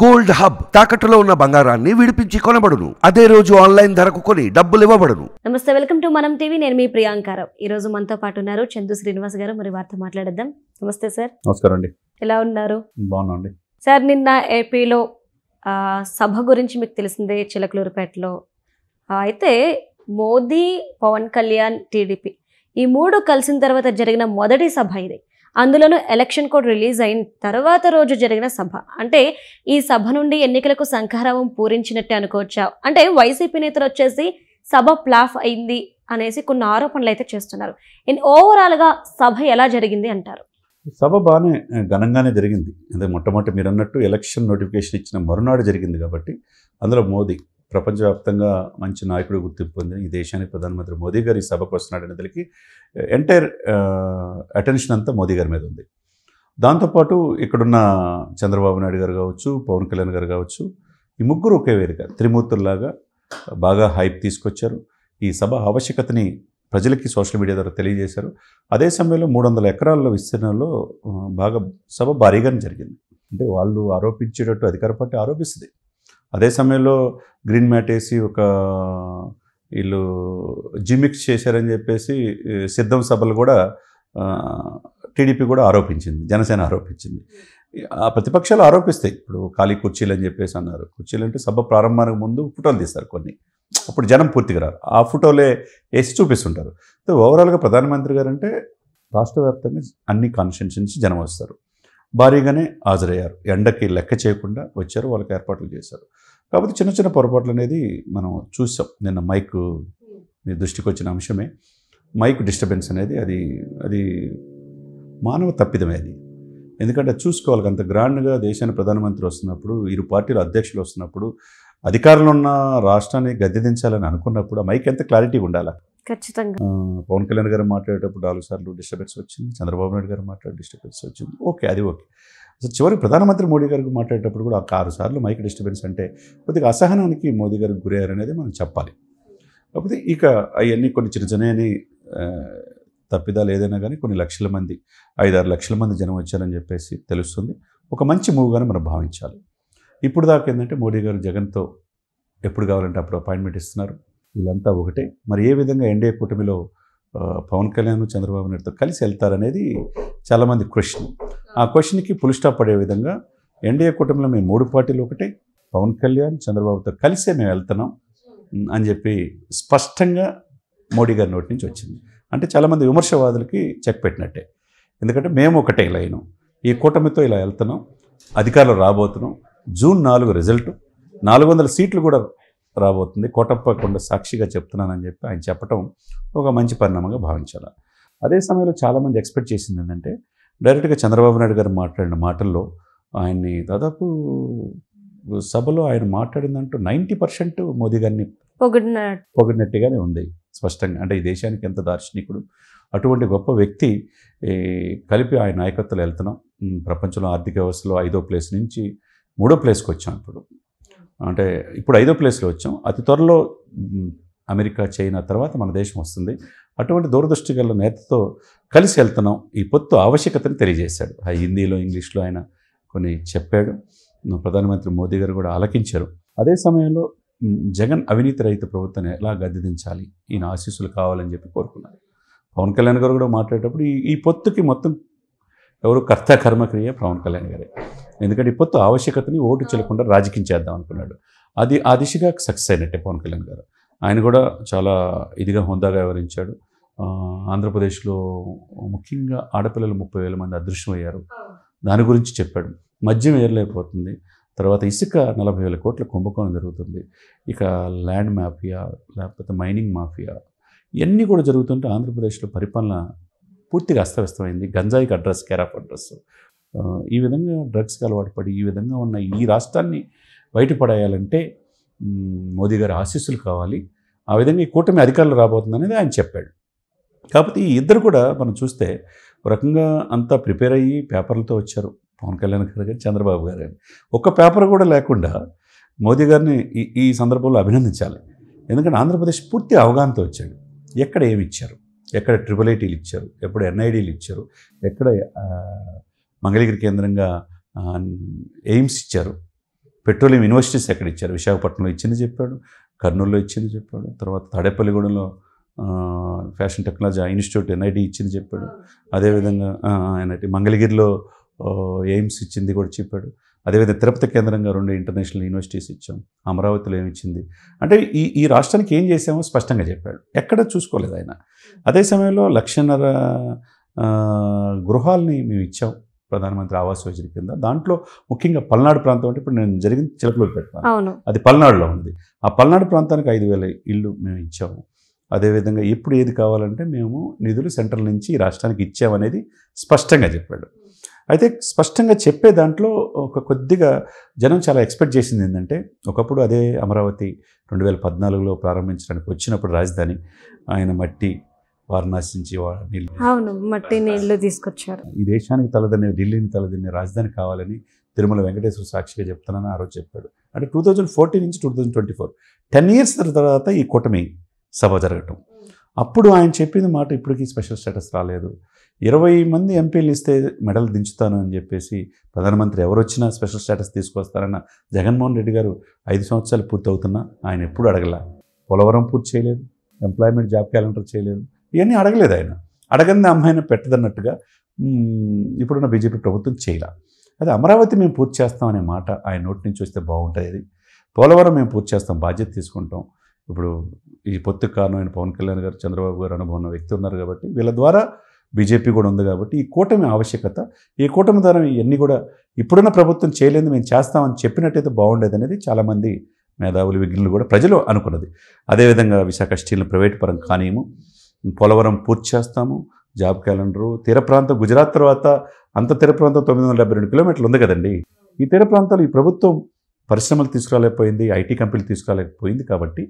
gold hub తాకట్టులో ఉన్న బంగారాన్ని విడిపించి కొనబడును అదే రోజు ఆన్లైన్ ధరకు కొని డబ్బులు ఇవ్వబడును నమస్తే వెల్కమ్ టు మనం టీవీ నేను మీ ప్రియాంకారావు ఈ రోజు మనతో పాటు ఉన్నారు చందు శ్రీనివాస్ గారు మరి వారితో మాట్లాడేద్దాం నమస్తే సార్ నమస్కారం అండి ఎలా ఉన్నారు బాగున్నాండి సార్ నిన్న ఏపీలో సభ గురించి మీకు తెలిసిందే చిలకలూరుపేటలో అయితే మోదీ పవన్ కళ్యాణ్ టీడీపీ ఈ మూడు కలిసిన తర్వాత జరిగిన మొదటి సభ ఇది అందులోనూ ఎలక్షన్ కోడ్ రిలీజ్ అయిన తర్వాత రోజు జరిగిన సభ అంటే ఈ సభ నుండి ఎన్నికలకు శంఖారావం పూరించినట్టే అనుకోవచ్చా అంటే వైసీపీ నేతలు వచ్చేసి సభ ప్లాఫ్ అయింది అనేసి కొన్ని ఆరోపణలు అయితే చేస్తున్నారు అండ్ ఓవరాల్గా సభ ఎలా జరిగింది అంటారు సభ బాగానే ఘనంగానే జరిగింది అంటే మొట్టమొదటి మీరు అన్నట్టు ఎలక్షన్ నోటిఫికేషన్ ఇచ్చిన మరునాడు జరిగింది కాబట్టి అందులో మోదీ ప్రపంచవ్యాప్తంగా మంచి నాయకుడు గుర్తింపు పొందిన ఈ దేశానికి ప్రధానమంత్రి మోదీ గారు ఈ సభకు వస్తున్నాడు అనేదానికి ఎంటైర్ అటెన్షన్ అంతా మోదీ గారి మీద ఉంది దాంతోపాటు ఇక్కడున్న చంద్రబాబు నాయుడు గారు కావచ్చు పవన్ కళ్యాణ్ గారు కావచ్చు ఈ ముగ్గురు ఒకే వేదిక త్రిమూర్తుల్లాగా బాగా హైప్ తీసుకొచ్చారు ఈ సభ ఆవశ్యకతని ప్రజలకి సోషల్ మీడియా ద్వారా తెలియజేశారు అదే సమయంలో మూడు వందల ఎకరాల్లో విస్తీర్ణంలో బాగా సభ భారీగానే జరిగింది అంటే వాళ్ళు ఆరోపించేటట్టు అధికార పార్టీ ఆరోపిస్తుంది అదే సమయంలో గ్రీన్ మ్యాట్ వేసి ఒక వీళ్ళు జిమిక్స్ చేశారని చెప్పేసి సిద్ధం సభలు కూడా టీడీపీ కూడా ఆరోపించింది జనసేన ఆరోపించింది ఆ ప్రతిపక్షాలు ఆరోపిస్తాయి ఇప్పుడు ఖాళీ కుర్చీలు అని చెప్పేసి అన్నారు కుర్చీలు అంటే సభ ప్రారంభానికి ముందు ఫోటోలు తీస్తారు కొన్ని అప్పుడు జనం పూర్తిగా రారు ఆ ఫోటోలే వేసి చూపిస్తుంటారు ఓవరాల్గా ప్రధానమంత్రి గారు అంటే రాష్ట్ర వ్యాప్తంగా అన్ని కాన్స్టిట్యూన్సీ జనం వస్తారు భారీగానే హాజరయ్యారు ఎండకి లెక్క చేయకుండా వచ్చారు వాళ్ళకి ఏర్పాట్లు చేశారు కాకపోతే చిన్న చిన్న పొరపాట్లు అనేది మనం చూసాం నిన్న మైక్ మీ దృష్టికి వచ్చిన అంశమే మైక్ డిస్టర్బెన్స్ అనేది అది అది మానవ తప్పిదమే అది ఎందుకంటే చూసుకోవాలి అంత గ్రాండ్గా దేశాన్ని ప్రధానమంత్రి వస్తున్నప్పుడు ఇరు పార్టీలు అధ్యక్షులు వస్తున్నప్పుడు అధికారంలో ఉన్న రాష్ట్రాన్ని గద్దెదించాలని అనుకున్నప్పుడు ఆ మైక్ ఎంత క్లారిటీ ఉండాలి ఖచ్చితంగా పవన్ కళ్యాణ్ గారు మాట్లాడేటప్పుడు నాలుగు సార్లు డిస్టర్బెన్స్ వచ్చింది చంద్రబాబు నాయుడు గారు మాట్లాడే డిస్టర్బెన్స్ వచ్చింది ఓకే అది ఓకే అసలు చివరికి ప్రధానమంత్రి మోడీ గారికి మాట్లాడేటప్పుడు కూడా ఒక ఆరు సార్లు మైక్ డిస్టర్బెన్స్ అంటే కొద్దిగా అసహనానికి మోదీ గారికి గురయ్యారు అనేది మనం చెప్పాలి కాకపోతే ఇక అవన్నీ కొన్ని చిన్న చిన్నవి తప్పిదాలు ఏదైనా కానీ కొన్ని లక్షల మంది ఐదారు లక్షల మంది జనం వచ్చారని చెప్పేసి తెలుస్తుంది ఒక మంచి మూవ్గానే మనం భావించాలి ఇప్పుడు దాకా ఏంటంటే మోడీ గారు జగన్తో ఎప్పుడు కావాలంటే అప్పుడు అపాయింట్మెంట్ ఇస్తున్నారు వీళ్ళంతా ఒకటే మరి ఏ విధంగా ఎన్డీఏ కూటమిలో పవన్ కళ్యాణ్ చంద్రబాబు నాయుడుతో కలిసి వెళ్తారనేది చాలామంది క్వశ్చన్ ఆ క్వశ్చన్కి పులి స్టాప్ పడే విధంగా ఎన్డీఏ కూటమిలో మేము మూడు పార్టీలు ఒకటే పవన్ కళ్యాణ్ చంద్రబాబుతో కలిసే మేము వెళ్తున్నాం అని చెప్పి స్పష్టంగా మోడీ గారి నోటి నుంచి వచ్చింది అంటే చాలామంది విమర్శవాదులకి చెక్ పెట్టినట్టే ఎందుకంటే మేము ఒకటే లైను ఈ కూటమితో ఇలా వెళ్తున్నాం అధికారులు రాబోతున్నాం జూన్ నాలుగు రిజల్ట్ నాలుగు వందల సీట్లు కూడా రాబోతుంది కోటప్పకుండా సాక్షిగా చెప్తున్నానని చెప్పి ఆయన చెప్పడం ఒక మంచి పరిణామంగా భావించాలి అదే సమయంలో చాలామంది ఎక్స్పెక్ట్ చేసింది ఏంటంటే డైరెక్ట్గా చంద్రబాబు నాయుడు గారు మాట్లాడిన మాటల్లో ఆయన్ని దాదాపు సభలో ఆయన మాట్లాడిందంటూ నైంటీ పర్సెంట్ మోదీ గారిని పొగిడినట్టుగానే ఉంది స్పష్టంగా అంటే ఈ దేశానికి ఎంత దార్శనికుడు అటువంటి గొప్ప వ్యక్తి కలిపి ఆయన నాయకత్వంలో వెళ్తున్నాం ప్రపంచంలో ఆర్థిక వ్యవస్థలో ఐదో ప్లేస్ నుంచి మూడో ప్లేస్కి వచ్చాం ఇప్పుడు అంటే ఇప్పుడు ఐదో ప్లేస్లో వచ్చాం అతి త్వరలో అమెరికా చైనా తర్వాత మన దేశం వస్తుంది అటువంటి దూరదృష్టి గల నేతతో కలిసి వెళ్తున్నాం ఈ పొత్తు ఆవశ్యకతను తెలియజేశాడు ఆ హిందీలో ఇంగ్లీష్లో ఆయన కొన్ని చెప్పాడు ప్రధానమంత్రి మోదీ గారు కూడా ఆలకించారు అదే సమయంలో జగన్ అవినీతి రహిత ప్రభుత్వాన్ని ఎలా గద్దెదించాలి ఈయన ఆశీస్సులు కావాలని చెప్పి కోరుకున్నారు పవన్ కళ్యాణ్ గారు కూడా మాట్లాడేటప్పుడు ఈ పొత్తుకి మొత్తం ఎవరు కర్త కర్మక్రియ పవన్ కళ్యాణ్ గారే ఎందుకంటే పొత్తు ఆవశ్యకతని ఓటు చెల్లకుండా రాజకీయం చేద్దాం అనుకున్నాడు అది ఆ దిశగా సక్సెస్ అయినట్టే పవన్ కళ్యాణ్ గారు ఆయన కూడా చాలా ఇదిగా హోందాగా వివరించాడు ఆంధ్రప్రదేశ్లో ముఖ్యంగా ఆడపిల్లలు ముప్పై వేల మంది అదృశ్యం అయ్యారు దాని గురించి చెప్పాడు మద్యం ఏర్లేకపోతుంది తర్వాత ఇసుక నలభై వేల కోట్ల కుంభకోణం జరుగుతుంది ఇక ల్యాండ్ మాఫియా లేకపోతే మైనింగ్ మాఫియా ఇవన్నీ కూడా జరుగుతుంటే ఆంధ్రప్రదేశ్లో పరిపాలన పూర్తిగా అస్తవ్యస్తమైంది గంజాయికి అడ్రస్ కేరాఫ్ అడ్రస్ ఈ విధంగా డ్రగ్స్కి అలవాటు పడి ఈ విధంగా ఉన్న ఈ రాష్ట్రాన్ని బయటపడేయాలంటే మోదీ గారి ఆశీస్సులు కావాలి ఆ విధంగా ఈ కూటమి అధికారులు రాబోతుందనేది ఆయన చెప్పాడు కాకపోతే ఈ ఇద్దరు కూడా మనం చూస్తే ఒక రకంగా అంతా ప్రిపేర్ అయ్యి పేపర్లతో వచ్చారు పవన్ కళ్యాణ్ గారు కానీ చంద్రబాబు గారు కానీ ఒక్క పేపర్ కూడా లేకుండా మోదీ గారిని ఈ ఈ సందర్భంలో అభినందించాలి ఎందుకంటే ఆంధ్రప్రదేశ్ పూర్తి అవగాహనతో వచ్చాడు ఎక్కడ ఏమి ఇచ్చారు ఎక్కడ ట్రిపుల్ ఐటీలు ఇచ్చారు ఎప్పుడు ఎన్ఐడీలు ఇచ్చారు ఎక్కడ మంగళగిరి కేంద్రంగా ఎయిమ్స్ ఇచ్చారు పెట్రోలియం యూనివర్సిటీస్ ఎక్కడ ఇచ్చారు విశాఖపట్నంలో ఇచ్చింది చెప్పాడు కర్నూలులో ఇచ్చింది చెప్పాడు తర్వాత తాడేపల్లిగూడెంలో ఫ్యాషన్ టెక్నాలజీ ఇన్స్టిట్యూట్ ఎన్ఐటి ఇచ్చింది చెప్పాడు అదేవిధంగా ఎన్ఐటి మంగళగిరిలో ఎయిమ్స్ ఇచ్చింది కూడా చెప్పాడు అదేవిధంగా తిరుపతి కేంద్రంగా రెండు ఇంటర్నేషనల్ యూనివర్సిటీస్ ఇచ్చాం అమరావతిలో ఏమి ఇచ్చింది అంటే ఈ ఈ రాష్ట్రానికి ఏం చేసామో స్పష్టంగా చెప్పాడు ఎక్కడ చూసుకోలేదు ఆయన అదే సమయంలో లక్షన్నర గృహాలని మేము ఇచ్చాం ప్రధానమంత్రి ఆవాస్ యోజన కింద దాంట్లో ముఖ్యంగా పల్నాడు ప్రాంతం అంటే ఇప్పుడు నేను జరిగింది చిలకలూరు పెట్టాను అది పల్నాడులో ఉంది ఆ పల్నాడు ప్రాంతానికి ఐదు వేల ఇళ్ళు మేము ఇచ్చాము అదేవిధంగా ఎప్పుడు ఏది కావాలంటే మేము నిధులు సెంట్రల్ నుంచి రాష్ట్రానికి ఇచ్చామనేది స్పష్టంగా చెప్పాడు అయితే స్పష్టంగా చెప్పే దాంట్లో ఒక కొద్దిగా జనం చాలా ఎక్స్పెక్ట్ చేసింది ఏంటంటే ఒకప్పుడు అదే అమరావతి రెండు వేల పద్నాలుగులో ప్రారంభించడానికి వచ్చినప్పుడు రాజధాని ఆయన మట్టి వారు నశించి అవును మట్టి నీళ్లు తీసుకొచ్చారు ఈ దేశానికి తలదన్నే ఢిల్లీని తలదన్నే రాజధాని కావాలని తిరుమల వెంకటేశ్వర సాక్షిగా చెప్తానని ఆ రోజు చెప్పాడు అంటే టూ థౌజండ్ ఫోర్టీన్ నుంచి two thousand twenty four ten years తర్వాత ఈ కూటమి సభ జరగటం అప్పుడు ఆయన చెప్పిన మాట ఇప్పటికీ స్పెషల్ స్టేటస్ రాలేదు ఇరవై మంది ఎంపీలు ఇస్తే మెడల్ దించుతాను అని చెప్పేసి ప్రధానమంత్రి ఎవరు వచ్చినా స్పెషల్ స్టేటస్ తీసుకొస్తారన్న జగన్మోహన్ రెడ్డి గారు ఐదు సంవత్సరాలు అవుతున్నా ఆయన ఎప్పుడు అడగల పోలవరం పూర్తి చేయలేదు ఎంప్లాయ్మెంట్ జాబ్ క్యాలెండర్ చేయలేదు ఇవన్నీ అడగలేదు ఆయన అడగని అమ్మాయిని పెట్టదన్నట్టుగా ఇప్పుడున్న బీజేపీ ప్రభుత్వం చేయాల అదే అమరావతి మేము పూర్తి చేస్తామనే మాట ఆయన నోటి నుంచి వస్తే బాగుంటుంది పోలవరం మేము పూర్తి చేస్తాం బాధ్యత తీసుకుంటాం ఇప్పుడు ఈ పొత్తు కారణమైన ఆయన పవన్ కళ్యాణ్ గారు చంద్రబాబు గారు అనుభవం వ్యక్తి ఉన్నారు కాబట్టి వీళ్ళ ద్వారా బీజేపీ కూడా ఉంది కాబట్టి ఈ కూటమి ఆవశ్యకత ఈ కూటమి ద్వారా ఇవన్నీ కూడా ఇప్పుడున్న ప్రభుత్వం చేయలేదు మేము చేస్తామని చెప్పినట్టయితే బాగుండేది అనేది చాలామంది మేధావులు విజ్ఞులు కూడా ప్రజలు అనుకున్నది అదేవిధంగా విశాఖ స్టీల్ ప్రైవేట్ పరం కానీయము పోలవరం పూర్తి చేస్తాము జాబ్ క్యాలెండరు తీర ప్రాంతం గుజరాత్ తర్వాత అంత తీర ప్రాంతం తొమ్మిది వందల డెబ్బై రెండు కిలోమీటర్లు ఉంది కదండి ఈ తీర ప్రాంతాలు ఈ ప్రభుత్వం పరిశ్రమలు తీసుకురాలేకపోయింది ఐటీ కంపెనీలు తీసుకురాలేకపోయింది కాబట్టి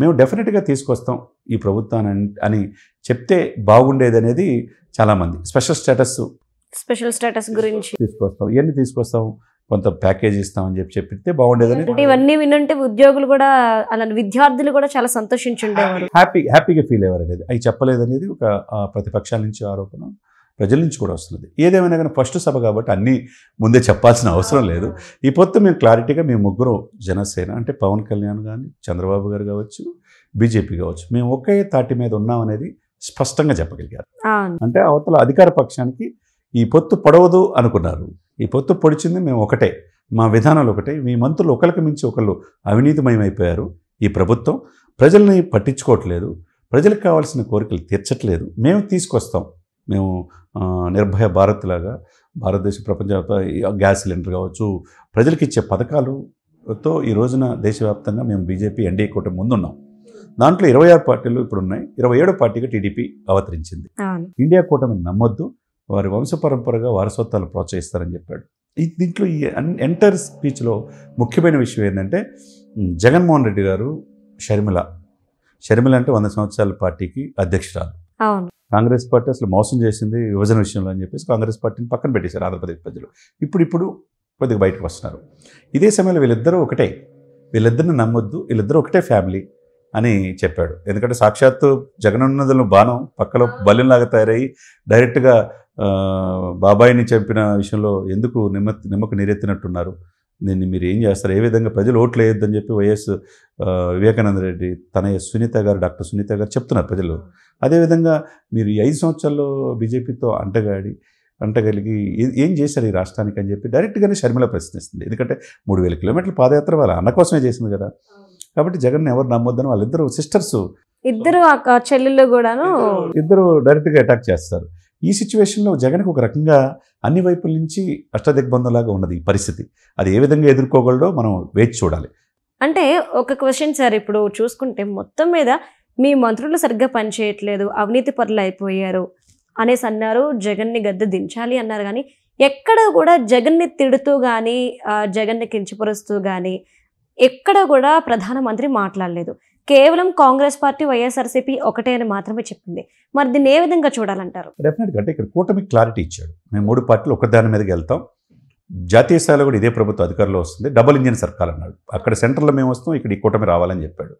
మేము డెఫినెట్గా తీసుకొస్తాం ఈ ప్రభుత్వాన్ని అని చెప్తే బాగుండేది అనేది చాలామంది స్పెషల్ స్టేటస్ స్పెషల్ స్టేటస్ గురించి తీసుకొస్తాం ఇవన్నీ తీసుకొస్తాం కొంత ప్యాకేజ్ ఇస్తామని చెప్పి చెప్పితే బాగుండేదని అంటే ఇవన్నీ వినంటే ఉద్యోగులు కూడా అలా విద్యార్థులు కూడా చాలా సంతోషించుండేవారు హ్యాపీ హ్యాపీగా ఫీల్ అయ్యారు అనేది అవి చెప్పలేదనేది ఒక ప్రతిపక్షాల నుంచి ఆరోపణ ప్రజల నుంచి కూడా వస్తుంది ఏదేమైనా కానీ ఫస్ట్ సభ కాబట్టి అన్నీ ముందే చెప్పాల్సిన అవసరం లేదు ఈ పొత్తు మేము క్లారిటీగా మేము ముగ్గురు జనసేన అంటే పవన్ కళ్యాణ్ కానీ చంద్రబాబు గారు కావచ్చు బీజేపీ కావచ్చు మేము ఒకే తాటి మీద ఉన్నాం అనేది స్పష్టంగా చెప్పగలిగారు అంటే అవతల అధికార పక్షానికి ఈ పొత్తు పడవదు అనుకున్నారు ఈ పొత్తు పొడిచింది మేము ఒకటే మా విధానాలు ఒకటే మీ మంత్రులు ఒకరికి మించి ఒకళ్ళు అవినీతిమయమైపోయారు ఈ ప్రభుత్వం ప్రజల్ని పట్టించుకోవట్లేదు ప్రజలకు కావాల్సిన కోరికలు తీర్చట్లేదు మేము తీసుకొస్తాం మేము నిర్భయ భారత్ లాగా భారతదేశ ప్రపంచ గ్యాస్ సిలిండర్ కావచ్చు ప్రజలకు ఇచ్చే పథకాలుతో ఈ రోజున దేశవ్యాప్తంగా మేము బీజేపీ ఎన్డీఏ కూటమి ముందున్నాం దాంట్లో ఇరవై ఆరు పార్టీలు ఇప్పుడు ఉన్నాయి ఇరవై ఏడు పార్టీగా టీడీపీ అవతరించింది ఇండియా కూటమిని నమ్మొద్దు వారి వంశపరంపరగా వారసత్వాలు ప్రోత్సహిస్తారని చెప్పాడు దీంట్లో ఈ ఎంటర్ స్పీచ్లో ముఖ్యమైన విషయం ఏంటంటే జగన్మోహన్ రెడ్డి గారు షర్మిల షర్మిల అంటే వంద సంవత్సరాల పార్టీకి అధ్యక్షురాలు కాంగ్రెస్ పార్టీ అసలు మోసం చేసింది విభజన విషయంలో అని చెప్పేసి కాంగ్రెస్ పార్టీని పక్కన పెట్టేశారు ఆంధ్రప్రదేశ్ ప్రజలు ఇప్పుడు ఇప్పుడు కొద్దిగా బయటకు వస్తున్నారు ఇదే సమయంలో వీళ్ళిద్దరూ ఒకటే వీళ్ళిద్దరిని నమ్మొద్దు వీళ్ళిద్దరూ ఒకటే ఫ్యామిలీ అని చెప్పాడు ఎందుకంటే సాక్షాత్తు జగనన్నదులను బాణం పక్కలో బలిలాగా తయారయ్యి డైరెక్ట్గా బాబాయిని చంపిన విషయంలో ఎందుకు నిమ్మ నిమ్మకు నీరెత్తినట్టున్నారు దీన్ని మీరు ఏం చేస్తారు ఏ విధంగా ప్రజలు ఓట్లు వేయొద్దని చెప్పి వైఎస్ వివేకానంద రెడ్డి తనయ్య సునీత గారు డాక్టర్ సునీత గారు చెప్తున్నారు ప్రజలు అదేవిధంగా మీరు ఈ ఐదు సంవత్సరాల్లో బీజేపీతో అంటగాడి అంటగలిగి ఏం చేశారు ఈ రాష్ట్రానికి అని చెప్పి డైరెక్ట్గానే షర్మిల ప్రశ్నిస్తుంది ఎందుకంటే మూడు వేల కిలోమీటర్ల పాదయాత్ర వాళ్ళ అన్న కోసమే చేసింది కదా కాబట్టి జగన్ ఎవరు నమ్మొద్దని వాళ్ళిద్దరు సిస్టర్స్ ఇద్దరు చెల్లెళ్ళు కూడాను ఇద్దరు డైరెక్ట్గా అటాక్ చేస్తారు ఈ సిచ్యువేషన్లో జగన్కు ఒక రకంగా అన్ని వైపుల నుంచి అష్టదిగ్బంధంలాగా ఉన్నది ఈ పరిస్థితి అది ఏ విధంగా ఎదుర్కోగలడో మనం వేచి చూడాలి అంటే ఒక క్వశ్చన్ సార్ ఇప్పుడు చూసుకుంటే మొత్తం మీద మీ మంత్రులు సరిగ్గా పనిచేయట్లేదు అవినీతి పరులు అయిపోయారు అనేసి అన్నారు జగన్ని గద్దె దించాలి అన్నారు కానీ ఎక్కడ కూడా జగన్ని తిడుతూ కానీ జగన్ని కించపరుస్తూ కానీ ఎక్కడ కూడా ప్రధానమంత్రి మాట్లాడలేదు కేవలం కాంగ్రెస్ పార్టీ వైఎస్ఆర్సీపీ ఒకటే అని మాత్రమే చెప్పింది మరి దీన్ని ఏ విధంగా చూడాలంటారు డెఫినెట్గా అంటే ఇక్కడ కూటమి క్లారిటీ ఇచ్చాడు మేము మూడు పార్టీలు ఒకదాని మీదకి వెళ్తాం జాతీయ స్థాయిలో కూడా ఇదే ప్రభుత్వం అధికారంలో వస్తుంది డబుల్ ఇంజిన్ సర్కార్ అన్నాడు అక్కడ సెంటర్లో మేము వస్తాం ఇక్కడ ఈ కూటమి రావాలని చెప్పాడు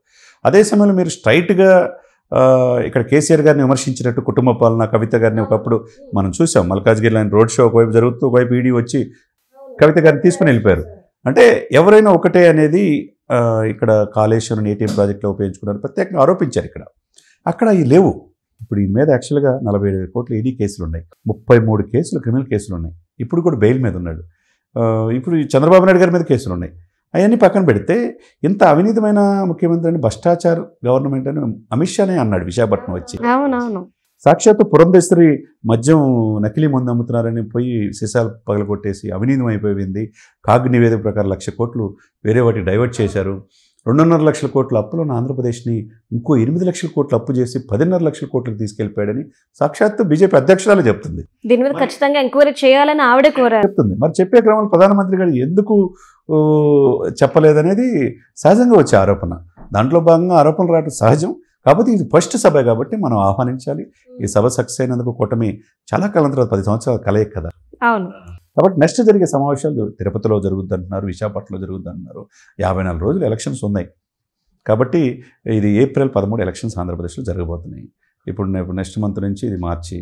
అదే సమయంలో మీరు స్ట్రైట్గా ఇక్కడ కేసీఆర్ గారిని విమర్శించినట్టు కుటుంబ పాలన కవిత గారిని ఒకప్పుడు మనం చూసాం మల్కాజ్గిరి లాంటి రోడ్ షో ఒకవైపు జరుగుతూ ఒకవైపు ఈడీ e వచ్చి కవిత గారిని తీసుకుని వెళ్ళిపోయారు అంటే ఎవరైనా ఒకటే అనేది ఇక్కడ కాళేశ్వరం ఏటీఎం ప్రాజెక్టులో ఉపయోగించుకున్నారు ప్రత్యేకంగా ఆరోపించారు ఇక్కడ అక్కడ ఈ లేవు ఇప్పుడు ఈ మీద యాక్చువల్గా నలభై ఏడు కోట్ల ఈడీ కేసులు ఉన్నాయి ముప్పై మూడు కేసులు క్రిమినల్ కేసులు ఉన్నాయి ఇప్పుడు కూడా బెయిల్ మీద ఉన్నాడు ఇప్పుడు చంద్రబాబు నాయుడు గారి మీద కేసులు ఉన్నాయి అవన్నీ పక్కన పెడితే ఇంత అవినీతమైన ముఖ్యమంత్రి అని భ్రష్టాచార్ గవర్నమెంట్ అని అమిత్ షానే అన్నాడు విశాఖపట్నం వచ్చి అవునవును సాక్షాత్తు పురంధేశ్వరి మద్యం నకిలీ మందు అమ్ముతున్నారని పోయి సీసాలు పగలగొట్టేసి అవినీతం అయిపోయింది కాగ్ నివేదిక ప్రకారం లక్ష కోట్లు వేరే వాటికి డైవర్ట్ చేశారు రెండున్నర లక్షల కోట్ల అప్పులో ఆంధ్రప్రదేశ్ని ఇంకో ఎనిమిది లక్షల కోట్లు అప్పు చేసి పదిన్నర లక్షల కోట్లకు తీసుకెళ్లిపోయాడని సాక్షాత్తు బీజేపీ అధ్యక్షురాలు చెప్తుంది దీని మీద ఖచ్చితంగా ఎంక్వైరీ చేయాలని ఆవిడ కోరారు చెప్తుంది మరి చెప్పే క్రమంలో ప్రధానమంత్రి గారు ఎందుకు చెప్పలేదనేది సహజంగా వచ్చే ఆరోపణ దాంట్లో భాగంగా ఆరోపణలు రావడం సహజం కాకపోతే ఇది ఫస్ట్ సభ కాబట్టి మనం ఆహ్వానించాలి ఈ సభ సక్సెస్ అయినందుకు కూటమి చాలా కాలం తర్వాత పది సంవత్సరాల కలయిక కదా అవును కాబట్టి నెక్స్ట్ జరిగే సమావేశాలు తిరుపతిలో జరుగుద్ది అంటున్నారు విశాఖపట్నంలో జరుగుద్ది అంటున్నారు యాభై నాలుగు రోజులు ఎలక్షన్స్ ఉన్నాయి కాబట్టి ఇది ఏప్రిల్ పదమూడు ఎలక్షన్స్ ఆంధ్రప్రదేశ్లో జరగబోతున్నాయి ఇప్పుడు నెక్స్ట్ మంత్ నుంచి ఇది March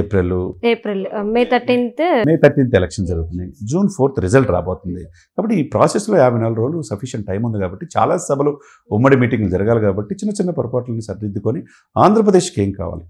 April April May thirteenth May thirteenth election జరుగుతున్నాయి జూన్ ఫోర్త్ రిజల్ట్ రాబోతుంది కాబట్టి ఈ ప్రాసెస్లో యాభై నాలుగు రోజులు సఫిషియంట్ టైం ఉంది కాబట్టి చాలా సభలు ఉమ్మడి మీటింగ్లు జరగాలి కాబట్టి చిన్న చిన్న పొరపాట్లను సరిదిద్దుకొని ఆంధ్రప్రదేశ్కి ఏం కావాలి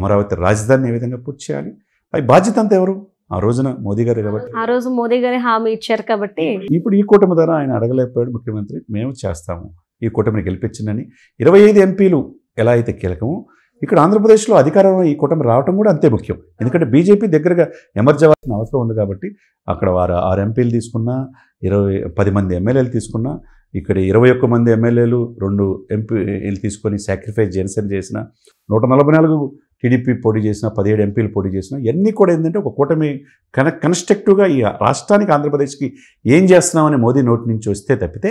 అమరావతి రాజధానిని ఏ విధంగా పూర్తి చేయాలి అవి బాధ్యత అంతా ఎవరు ఆ రోజున మోదీ గారు కాబట్టి ఆ రోజు మోదీ గారి హామీ ఇచ్చారు కాబట్టి ఇప్పుడు ఈ కూటమి ద్వారా ఆయన అడగలేకపోయాడు ముఖ్యమంత్రి మేము చేస్తాము ఈ కూటమిని గెలిపించిందని ఇరవై ఐదు ఎంపీలు ఎలా అయితే కీలకమో ఇక్కడ ఆంధ్రప్రదేశ్లో అధికారం ఈ కూటమి రావటం కూడా అంతే ముఖ్యం ఎందుకంటే బీజేపీ దగ్గరగా ఎమర్జవలసిన అవసరం ఉంది కాబట్టి అక్కడ వారు ఆరు ఎంపీలు తీసుకున్నా ఇరవై పది మంది ఎమ్మెల్యేలు తీసుకున్నా ఇక్కడ ఇరవై ఒక్క మంది ఎమ్మెల్యేలు రెండు ఎంపీలు తీసుకొని సాక్రిఫైస్ జనసేన చేసిన నూట నలభై నాలుగు టీడీపీ పోటీ చేసిన పదిహేడు ఎంపీలు పోటీ చేసిన ఇవన్నీ కూడా ఏంటంటే ఒక కూటమి కన కన్స్ట్రక్టివ్గా ఈ రాష్ట్రానికి ఆంధ్రప్రదేశ్కి ఏం చేస్తున్నామని మోదీ నోటి నుంచి వస్తే తప్పితే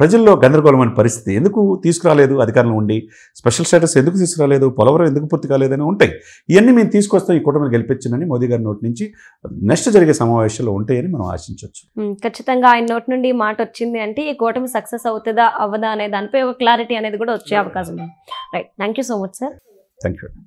ప్రజల్లో గందరగోళమైన పరిస్థితి ఎందుకు తీసుకురాలేదు అధికారంలో ఉండి స్పెషల్ స్టేటస్ ఎందుకు తీసుకురాలేదు పోలవరం ఎందుకు పూర్తి కాలేదని ఉంటాయి ఇవన్నీ మేము తీసుకొస్తాం ఈ కూటమిని గెలిపించిందని మోదీ గారి నోటి నుంచి నెక్స్ట్ జరిగే సమావేశాల్లో ఉంటాయని మనం ఆశించవచ్చు ఖచ్చితంగా ఆయన నోటి నుండి మాట వచ్చింది అంటే ఈ కూటమి సక్సెస్ అవుతుందా అవ్వదా అనే దానిపై ఒక క్లారిటీ అనేది కూడా వచ్చే అవకాశం right thank so much sir thank